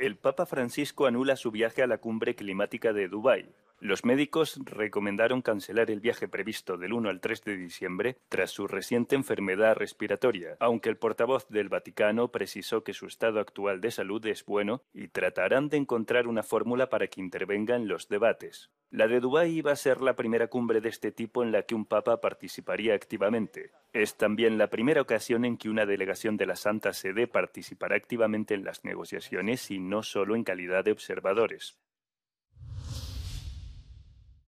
El Papa Francisco anula su viaje a la cumbre climática de Dubái. Los médicos recomendaron cancelar el viaje previsto del 1 al 3 de diciembre tras su reciente enfermedad respiratoria, aunque el portavoz del Vaticano precisó que su estado actual de salud es bueno y tratarán de encontrar una fórmula para que intervenga en los debates. La de Dubái iba a ser la primera cumbre de este tipo en la que un papa participaría activamente. Es también la primera ocasión en que una delegación de la Santa Sede participará activamente en las negociaciones y no solo en calidad de observadores.